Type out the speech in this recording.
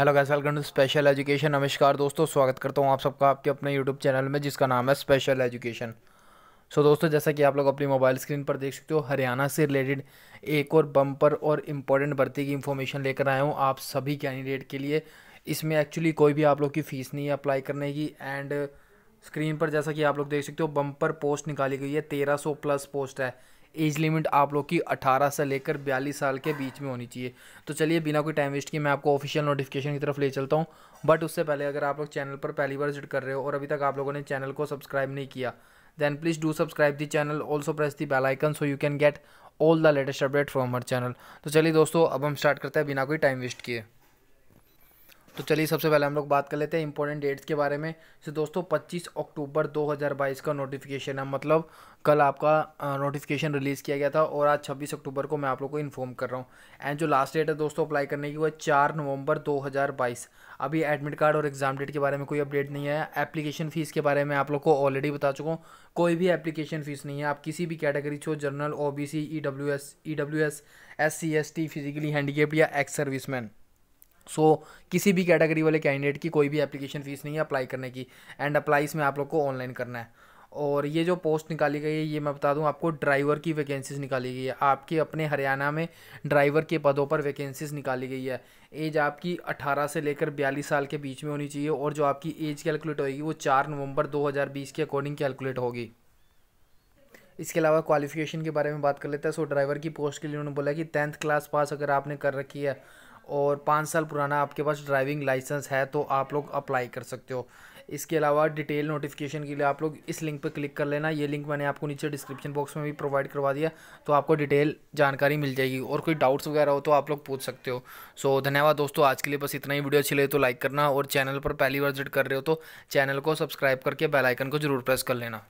hello guys welcome to special education नमस्कार दोस्तों स्वागत करता हूँ आप सबका आपके अपने यूट्यूब चैनल में जिसका नाम है स्पेशल एजुकेशन सो दोस्तों जैसा कि आप लोग अपनी मोबाइल स्क्रीन पर देख सकते हो हरियाणा से रिलेटेड एक और बम्पर और इम्पोर्टेंट भर्ती की इन्फॉर्मेशन लेकर आया हूँ आप सभी कैंडिडेट के लिए इसमें एक्चुअली कोई भी आप लोग की फ़ीस नहीं है अप्लाई करने की एंड स्क्रीन पर जैसा कि आप लोग देख सकते हो बम्पर पोस्ट निकाली गई है तेरह प्लस पोस्ट है एज लिमिट आप लोग की अठारह से लेकर बयालीस साल के बीच में होनी चाहिए तो चलिए बिना कोई टाइम वेस्ट किए मैं आपको ऑफिशियल नोटिफिकेशन की तरफ ले चलता हूँ बट उससे पहले अगर आप लोग चैनल पर पहली बार विजिट कर रहे हो और अभी तक आप लोगों ने चैनल को सब्सक्राइब नहीं किया then please do subscribe the channel also press the bell icon so you can get all the latest update from हर चैनल तो चलिए दोस्तों अब हम स्टार्ट करते हैं बिना कोई टाइम वेस्ट किए तो चलिए सबसे पहले हम लोग बात कर लेते हैं इंपॉर्टेंट डेट्स के बारे में तो दोस्तों 25 अक्टूबर 2022 का नोटिफिकेशन है मतलब कल आपका नोटिफिकेशन रिलीज़ किया गया था और आज 26 अक्टूबर को मैं आप लोग को इन्फॉर्म कर रहा हूँ एंड जो लास्ट डेट है दोस्तों अप्लाई करने की वो है चार नवंबर 2022 अभी एडमिट कार्ड और एग्जाम डेट के बारे में कोई अपडेट नहीं आया एप्लीकेशन फ़ीस के बारे में आप लोग को ऑलरेडी बता चुका हूँ कोई भी एप्लीकेशन फ़ीस नहीं है आप किसी भी कैटेगरी से general O B C E W S E W S S C S T physically handicap या एक्स सर्विसमैन सो so, किसी भी कैटेगरी वाले कैंडिडेट की कोई भी एप्लीकेशन फ़ीस नहीं है अप्लाई करने की एंड अप्लाई इसमें आप लोग को ऑनलाइन करना है और ये जो पोस्ट निकाली गई है ये मैं बता दूं आपको ड्राइवर की वैकेंसीज निकाली गई है आपके अपने हरियाणा में ड्राइवर के पदों पर वैकेंसीज निकाली गई है एज आपकी 18 से लेकर 42 साल के बीच में होनी चाहिए और जो आपकी एज कैलकुलेट होगी वो 4 नवंबर 2020 के अकॉर्डिंग कैलकुलेट होगी इसके अलावा क्वालिफिकेशन के बारे में बात कर लेते हैं सो ड्राइवर की पोस्ट के लिए उन्होंने बोला कि टेंथ क्लास पास अगर आपने कर रखी है और पाँच साल पुराना आपके पास ड्राइविंग लाइसेंस है तो आप लोग अप्लाई कर सकते हो इसके अलावा डिटेल नोटिफिकेशन के लिए आप लोग इस लिंक पर क्लिक कर लेना ये लिंक मैंने आपको नीचे डिस्क्रिप्शन बॉक्स में भी प्रोवाइड करवा दिया तो आपको डिटेल जानकारी मिल जाएगी और कोई डाउट्स वगैरह हो तो आप लोग पूछ सकते हो सो so, धन्यवाद दोस्तों आज के लिए बस इतना ही वीडियो अच्छी लगे तो लाइक करना और चैनल पर पहली बार विजिट कर रहे हो तो चैनल को सब्सक्राइब करके बेलाइकन को जरूर प्रेस कर लेना